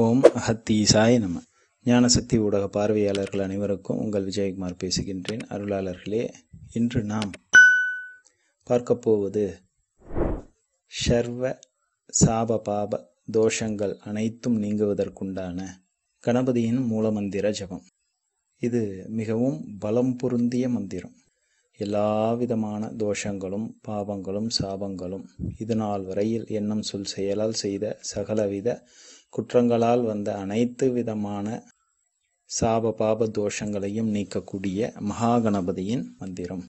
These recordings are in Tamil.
ஓம் சாய நம ஞானசக்தி ஊடக பார்வையாளர்கள் அனைவருக்கும் உங்கள் விஜயகுமார் பேசுகின்றேன் அருளாளர்களே இன்று நாம் பார்க்கப்போவது போவது ஷர்வ சாப பாப தோஷங்கள் அனைத்தும் நீங்குவதற்குண்டான கணபதியின் மூலமந்திர ஜபம் இது மிகவும் பலம் பொருந்திய மந்திரம் எல்லா விதமான தோஷங்களும் பாவங்களும் சாபங்களும் இது நாள் வரையில் எண்ணம் சொல் செயலால் செய்த சகலவித குற்றங்களால் வந்த அனைத்து விதமான சாப பாப தோஷங்களையும் நீக்கக்கூடிய மகாகணபதியின் மந்திரம்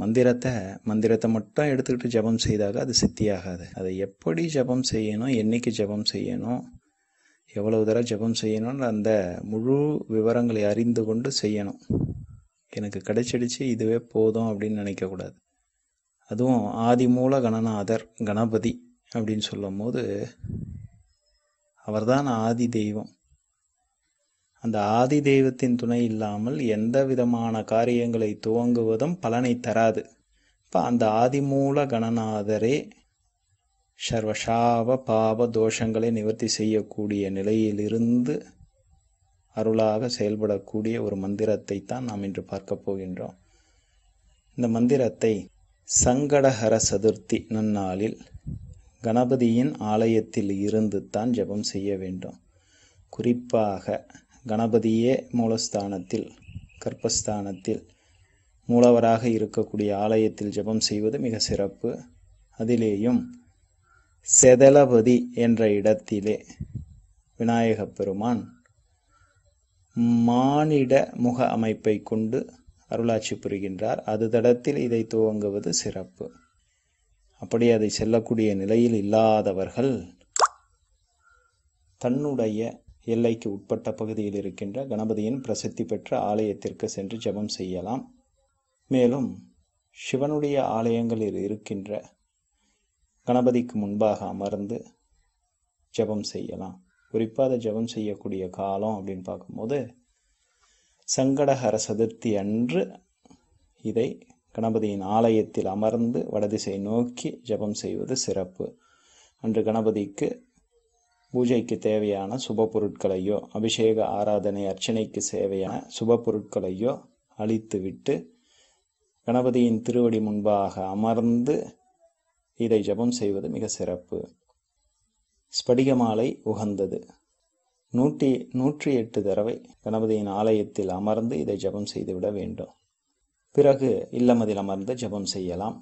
மந்திரத்தை மந்திரத்தை மட்டும் எடுத்துக்கிட்டு ஜபம் செய்தாக அது சித்தியாகாது அதை எப்படி ஜபம் செய்யணும் என்னைக்கு ஜபம் செய்யணும் எவ்வளவு தர ஜபம் செய்யணும்னு அந்த முழு விவரங்களை அறிந்து கொண்டு செய்யணும் எனக்கு கிடைச்சிடுச்சு இதுவே போதும் அப்படின்னு நினைக்கக்கூடாது அதுவும் ஆதி மூல கணநாதர் கணபதி அப்படின்னு சொல்லும் போது அவர்தான் ஆதி தெய்வம் அந்த ஆதி தெய்வத்தின் துணை இல்லாமல் எந்த விதமான காரியங்களை துவங்குவதும் பலனை தராது இப்போ அந்த ஆதிமூல கணநாதரே சர்வசாப பாப தோஷங்களை நிவர்த்தி செய்யக்கூடிய நிலையிலிருந்து அருளாக செயல்படக்கூடிய ஒரு மந்திரத்தை தான் நாம் இன்று பார்க்க போகின்றோம் இந்த மந்திரத்தை சங்கடஹர சதுர்த்தி நன்னாளில் கணபதியின் ஆலயத்தில் இருந்து தான் ஜபம் செய்ய வேண்டும் குறிப்பாக கணபதியே மூலஸ்தானத்தில் கர்ப்பஸ்தானத்தில் மூலவராக இருக்கக்கூடிய ஆலயத்தில் ஜபம் செய்வது மிக சிறப்பு அதிலேயும் செதலபதி என்ற இடத்திலே விநாயகப் பெருமான் மானிட முக அமைப்பை கொண்டு அருளாட்சி புரிகின்றார் அது தடத்தில் இதை துவங்குவது சிறப்பு அப்படி அதை செல்லக்கூடிய நிலையில் இல்லாதவர்கள் தன்னுடைய எல்லைக்கு உட்பட்ட பகுதியில் இருக்கின்ற கணபதியின் பிரசித்தி பெற்ற ஆலயத்திற்கு சென்று ஜபம் செய்யலாம் மேலும் சிவனுடைய ஆலயங்களில் இருக்கின்ற கணபதிக்கு முன்பாக அமர்ந்து ஜபம் செய்யலாம் குறிப்பாக அதை ஜபம் செய்யக்கூடிய காலம் அப்படின்னு பார்க்கும்போது சங்கடஹர சதுர்த்தி அன்று இதை கணபதியின் ஆலயத்தில் அமர்ந்து வடதிசை நோக்கி ஜபம் செய்வது சிறப்பு அன்று கணபதிக்கு பூஜைக்கு தேவையான சுப பொருட்களையோ அபிஷேக ஆராதனை அர்ச்சனைக்கு சேவையான சுப பொருட்களையோ அழித்துவிட்டு கணபதியின் திருவடி முன்பாக அமர்ந்து இதை ஜபம் செய்வது மிக சிறப்பு ஸ்படிகமாலை உகந்தது நூற்றி நூற்றி எட்டு தடவை கணபதியின் ஆலயத்தில் அமர்ந்து இதை ஜபம் செய்துவிட வேண்டும் பிறகு இல்லமதில் அமர்ந்து ஜபம் செய்யலாம்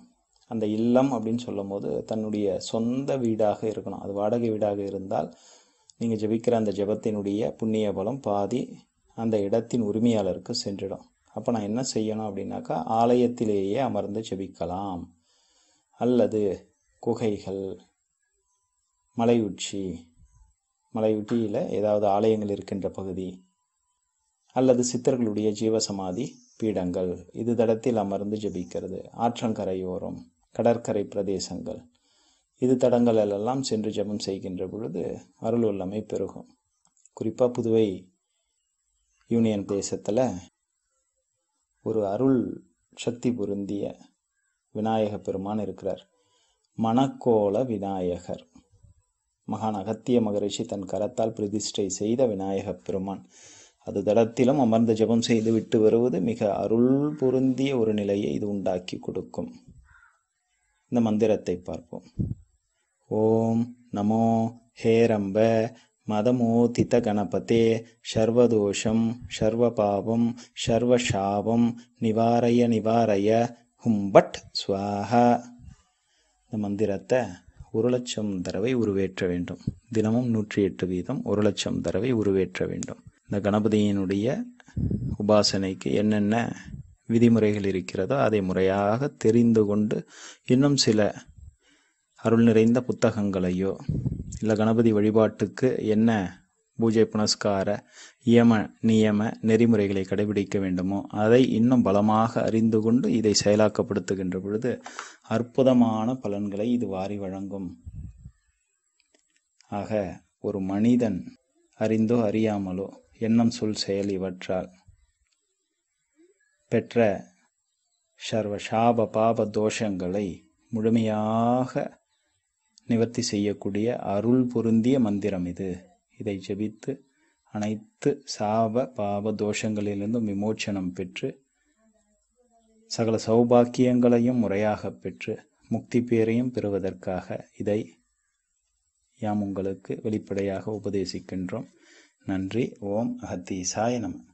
அந்த இல்லம் அப்படின்னு சொல்லும் போது தன்னுடைய சொந்த வீடாக இருக்கணும் அது வாடகை வீடாக இருந்தால் நீங்கள் ஜபிக்கிற அந்த ஜபத்தினுடைய புண்ணிய பலம் பாதி அந்த இடத்தின் உரிமையாளருக்கு சென்றிடும் அப்போ நான் என்ன செய்யணும் அப்படின்னாக்கா ஆலயத்திலேயே அமர்ந்து ஜபிக்கலாம் அல்லது குகைகள் மலை உச்சி மலை உச்சியில் ஏதாவது ஆலயங்கள் இருக்கின்ற பகுதி அல்லது சித்தர்களுடைய ஜீவசமாதி பீடங்கள் இது தடத்தில் அமர்ந்து ஜபிக்கிறது ஆற்றங்கரையோரம் கடற்கரை பிரதேசங்கள் இது தடங்கள் எல்லாம் சென்று ஜபம் செய்கின்ற பொழுது அருள் உள்ளமை பெருகும் குறிப்பாக புதுவை யூனியன் தேசத்தில் ஒரு அருள் சக்தி பொருந்திய விநாயக பெருமான் இருக்கிறார் மணக்கோள விநாயகர் மகான் அகத்திய மகரிஷி தன் கரத்தால் பிரதிஷ்டை செய்த விநாயகப் பெருமான் அது தடத்திலும் அமர்ந்து ஜெபம் செய்து விட்டு வருவது மிக அருள் பொருந்திய ஒரு நிலையை இது உண்டாக்கி கொடுக்கும் இந்த மந்திரத்தை பார்ப்போம் ஓம் நமோ ஹேரம்ப மதமோதித கணபதே சர்வதோஷம் சர்வபாவம் ஷர்வஷாபம் நிவாரய நிவாரய ஹும்பட் சுவாஹா இந்த மந்திரத்தை ஒரு லட்சம் தடவை உருவேற்ற வேண்டும் தினமும் நூற்றி எட்டு வீதம் ஒரு லட்சம் தடவை உருவேற்ற வேண்டும் இந்த கணபதியினுடைய உபாசனைக்கு என்னென்ன விதிமுறைகள் இருக்கிறதோ அதை முறையாக தெரிந்து கொண்டு இன்னும் சில அருள் நிறைந்த புத்தகங்களையோ இல்லை கணபதி வழிபாட்டுக்கு என்ன பூஜை புனஸ்கார இயம நியம நெறிமுறைகளை கடைபிடிக்க வேண்டுமோ அதை இன்னும் பலமாக அறிந்து கொண்டு இதை செயலாக்கப்படுத்துகின்ற பொழுது அற்புதமான பலன்களை இது வாரி வழங்கும் ஆக ஒரு மனிதன் அறிந்தோ அறியாமலோ எண்ணம் சொல் செயல் இவற்றால் பெற்ற சர்வ சாப பாப தோஷங்களை முழுமையாக நிவர்த்தி செய்யக்கூடிய அருள் பொருந்திய மந்திரம் இது இதை ஜபித்து அனைத்து சாப பாவ தோஷங்களிலிருந்தும் விமோச்சனம் பெற்று சகல சௌபாக்கியங்களையும் முறையாக பெற்று முக்தி பேரையும் பெறுவதற்காக இதை யாம் உங்களுக்கு வெளிப்படையாக உபதேசிக்கின்றோம் நன்றி ஓம் அகத்தீசாய நம